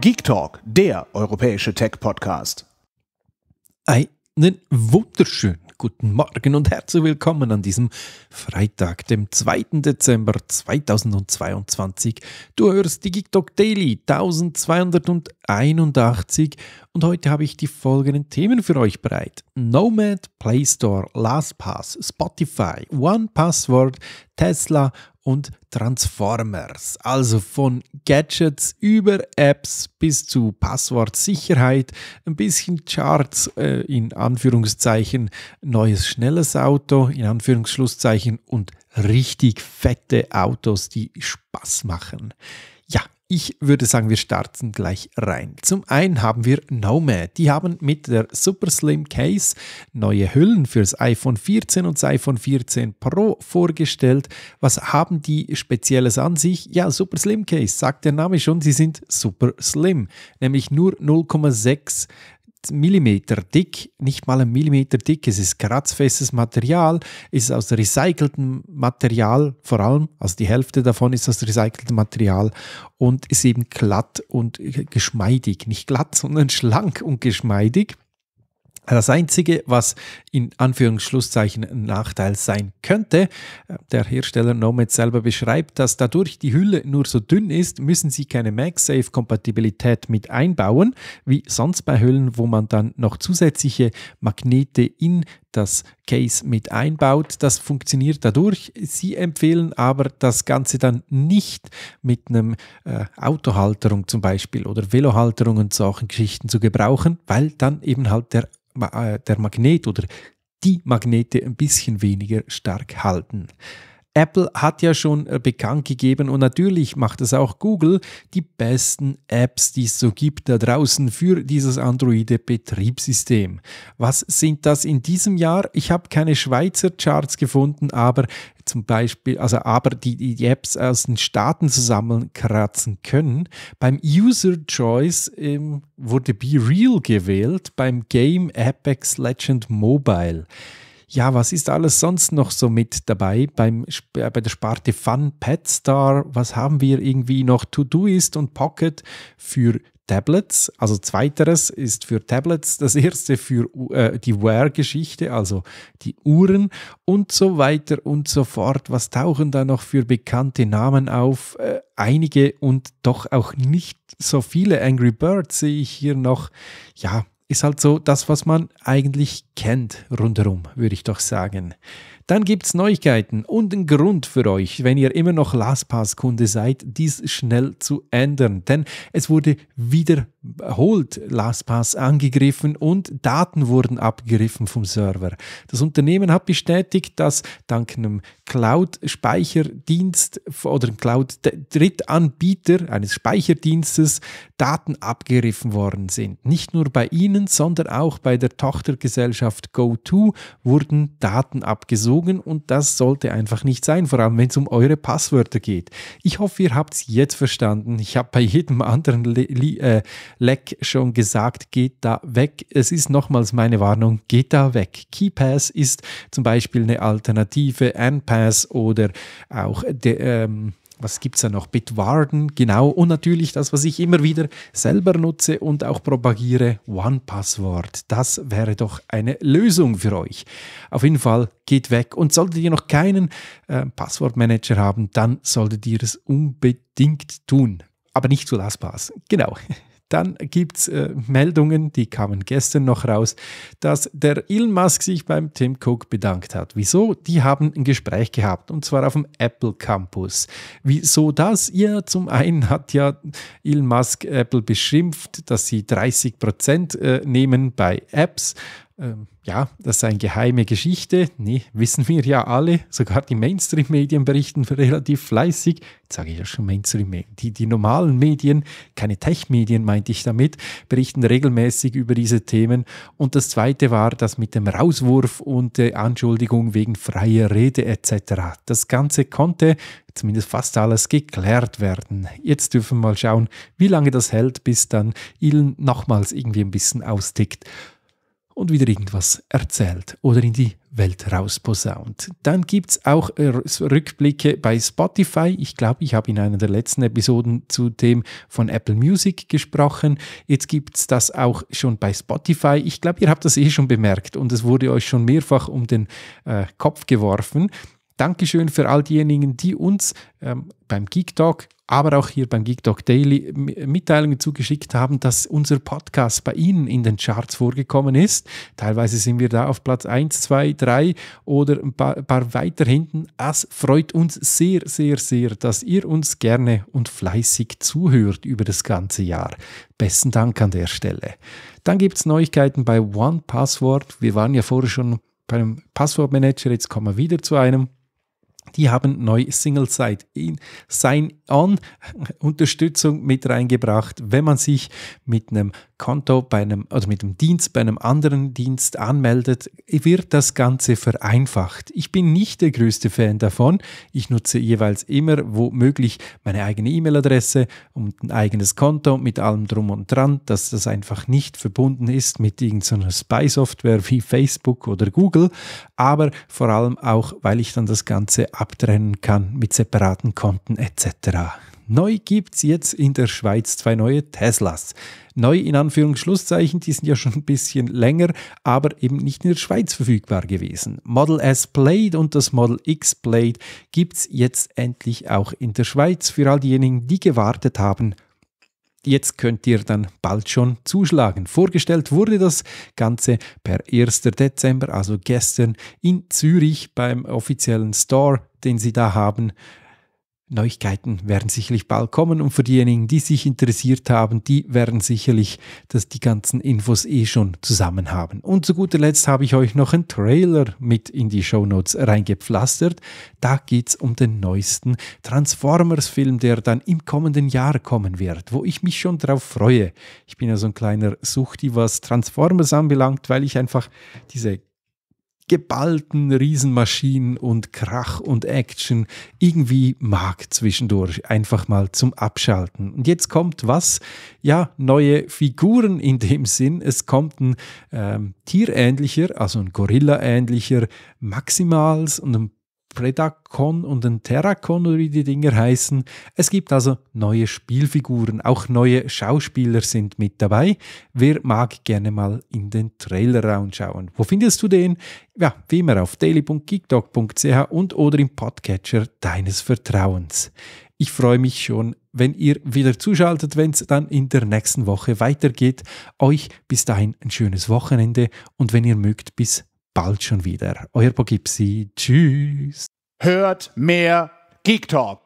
Geek Talk, der europäische Tech-Podcast. Einen wunderschönen guten Morgen und herzlich willkommen an diesem Freitag, dem 2. Dezember 2022. Du hörst die Geek Talk Daily 1281 und heute habe ich die folgenden Themen für euch bereit. Nomad, Play Store, LastPass, Spotify, One Password, Tesla und Transformers. Also von Gadgets über Apps bis zu Passwortsicherheit, ein bisschen Charts, äh, in Anführungszeichen, neues schnelles Auto, in Anführungsschlusszeichen und richtig fette Autos, die Spaß machen. Ich würde sagen, wir starten gleich rein. Zum einen haben wir Nomad. Die haben mit der Super Slim Case neue Hüllen fürs iPhone 14 und das iPhone 14 Pro vorgestellt. Was haben die Spezielles an sich? Ja, Super Slim Case, sagt der Name schon, sie sind super slim, nämlich nur 0,6 Millimeter dick, nicht mal ein Millimeter dick, es ist kratzfestes Material, ist aus recyceltem Material vor allem, also die Hälfte davon ist aus recyceltem Material und ist eben glatt und geschmeidig, nicht glatt, sondern schlank und geschmeidig. Das Einzige, was in Anführungsschlusszeichen ein Nachteil sein könnte, äh, der Hersteller Nomad selber beschreibt, dass dadurch die Hülle nur so dünn ist, müssen sie keine MagSafe-Kompatibilität mit einbauen, wie sonst bei Hüllen, wo man dann noch zusätzliche Magnete in das Case mit einbaut. Das funktioniert dadurch. Sie empfehlen aber das Ganze dann nicht mit einem äh, Autohalterung zum Beispiel oder Velohalterung und solchen Geschichten zu gebrauchen, weil dann eben halt der äh, der Magnet oder die Magnete ein bisschen weniger stark halten. Apple hat ja schon äh, bekannt gegeben und natürlich macht es auch Google, die besten Apps, die es so gibt da draußen für dieses Android-Betriebssystem. Was sind das in diesem Jahr? Ich habe keine Schweizer Charts gefunden, aber zum Beispiel, also aber die, die Apps aus den Staaten zusammenkratzen können. Beim User Choice ähm, wurde Be Real gewählt, beim Game Apex Legend Mobile ja, was ist alles sonst noch so mit dabei beim, äh, bei der Sparte Fun Pet Star? Was haben wir irgendwie noch? to Do ist und Pocket für Tablets. Also zweiteres ist für Tablets, das erste für äh, die Wear-Geschichte, also die Uhren und so weiter und so fort. Was tauchen da noch für bekannte Namen auf? Äh, einige und doch auch nicht so viele. Angry Birds sehe ich hier noch. Ja, ist halt so das, was man eigentlich kennt rundherum, würde ich doch sagen. Dann gibt es Neuigkeiten und einen Grund für euch, wenn ihr immer noch LastPass-Kunde seid, dies schnell zu ändern. Denn es wurde wiederholt LastPass angegriffen und Daten wurden abgegriffen vom Server. Das Unternehmen hat bestätigt, dass dank einem Cloud-Speicherdienst oder Cloud-Drittanbieter eines Speicherdienstes Daten abgegriffen worden sind. Nicht nur bei ihnen, Unternehmen, sondern auch bei der Tochtergesellschaft GoTo wurden Daten abgesogen und das sollte einfach nicht sein, vor allem wenn es um eure Passwörter geht. Ich hoffe, ihr habt es jetzt verstanden. Ich habe bei jedem anderen Le Le äh, Leck schon gesagt, geht da weg. Es ist nochmals meine Warnung, geht da weg. KeyPass ist zum Beispiel eine Alternative, NPass oder auch der... ähm, was gibt es da noch? Bitwarden, genau. Und natürlich das, was ich immer wieder selber nutze und auch propagiere, OnePassword. Das wäre doch eine Lösung für euch. Auf jeden Fall geht weg. Und solltet ihr noch keinen äh, Passwortmanager haben, dann solltet ihr es unbedingt tun. Aber nicht zu LastPass. Genau. Dann gibt es äh, Meldungen, die kamen gestern noch raus, dass der Elon Musk sich beim Tim Cook bedankt hat. Wieso? Die haben ein Gespräch gehabt und zwar auf dem Apple Campus. Wieso das? Ja, zum einen hat ja Elon Musk Apple beschimpft, dass sie 30% äh, nehmen bei Apps ähm, ja, das sei eine geheime Geschichte. Nee, wissen wir ja alle. Sogar die Mainstream-Medien berichten relativ fleißig. Jetzt sage ich ja schon Mainstream-Medien. Die, die normalen Medien, keine Tech-Medien meinte ich damit, berichten regelmäßig über diese Themen. Und das Zweite war das mit dem Rauswurf und der Anschuldigung wegen freier Rede etc. Das Ganze konnte zumindest fast alles geklärt werden. Jetzt dürfen wir mal schauen, wie lange das hält, bis dann Elon nochmals irgendwie ein bisschen austickt und wieder irgendwas erzählt oder in die Welt rausposaunt. Dann gibt es auch Rückblicke bei Spotify. Ich glaube, ich habe in einer der letzten Episoden zu dem von Apple Music gesprochen. Jetzt gibt es das auch schon bei Spotify. Ich glaube, ihr habt das eh schon bemerkt und es wurde euch schon mehrfach um den äh, Kopf geworfen. Dankeschön für all diejenigen, die uns ähm, beim Geek Talk, aber auch hier beim Geek Talk Daily Mitteilungen zugeschickt haben, dass unser Podcast bei Ihnen in den Charts vorgekommen ist. Teilweise sind wir da auf Platz 1, 2, 3 oder ein paar, paar weiter hinten. Es freut uns sehr, sehr, sehr, dass ihr uns gerne und fleißig zuhört über das ganze Jahr. Besten Dank an der Stelle. Dann gibt es Neuigkeiten bei One Password. Wir waren ja vorher schon Beim Passwortmanager, jetzt kommen wir wieder zu einem. Die haben neu Single Side in Sign-On-Unterstützung mit reingebracht, wenn man sich mit einem Konto bei einem oder also mit dem Dienst bei einem anderen Dienst anmeldet, wird das Ganze vereinfacht. Ich bin nicht der größte Fan davon. Ich nutze jeweils immer, wo möglich, meine eigene E-Mail-Adresse und ein eigenes Konto mit allem drum und dran, dass das einfach nicht verbunden ist mit irgendeiner Spy-Software wie Facebook oder Google, aber vor allem auch, weil ich dann das Ganze abtrennen kann mit separaten Konten etc. Neu gibt es jetzt in der Schweiz zwei neue Teslas. Neu in Anführungsschlusszeichen, die sind ja schon ein bisschen länger, aber eben nicht in der Schweiz verfügbar gewesen. Model S Blade und das Model X Blade gibt es jetzt endlich auch in der Schweiz. Für all diejenigen, die gewartet haben, Jetzt könnt ihr dann bald schon zuschlagen. Vorgestellt wurde das Ganze per 1. Dezember, also gestern in Zürich beim offiziellen Store, den sie da haben. Neuigkeiten werden sicherlich bald kommen und für diejenigen, die sich interessiert haben, die werden sicherlich dass die ganzen Infos eh schon zusammen haben. Und zu guter Letzt habe ich euch noch einen Trailer mit in die Show Notes reingepflastert. Da geht es um den neuesten Transformers-Film, der dann im kommenden Jahr kommen wird, wo ich mich schon drauf freue. Ich bin ja so ein kleiner Suchti, was Transformers anbelangt, weil ich einfach diese geballten Riesenmaschinen und Krach und Action irgendwie mag zwischendurch einfach mal zum Abschalten. Und jetzt kommt was? Ja, neue Figuren in dem Sinn. Es kommt ein ähm, tierähnlicher, also ein Gorilla-ähnlicher Maximals und ein Predacon und ein Terracon oder wie die Dinger heißen. Es gibt also neue Spielfiguren, auch neue Schauspieler sind mit dabei. Wer mag gerne mal in den Trailer schauen? Wo findest du den? Ja, wie immer auf daily.geekdog.ch und oder im Podcatcher deines Vertrauens. Ich freue mich schon, wenn ihr wieder zuschaltet, wenn es dann in der nächsten Woche weitergeht. Euch bis dahin ein schönes Wochenende und wenn ihr mögt, bis bald schon wieder. Euer Pogipsi. Tschüss. Hört mehr Geek Talk.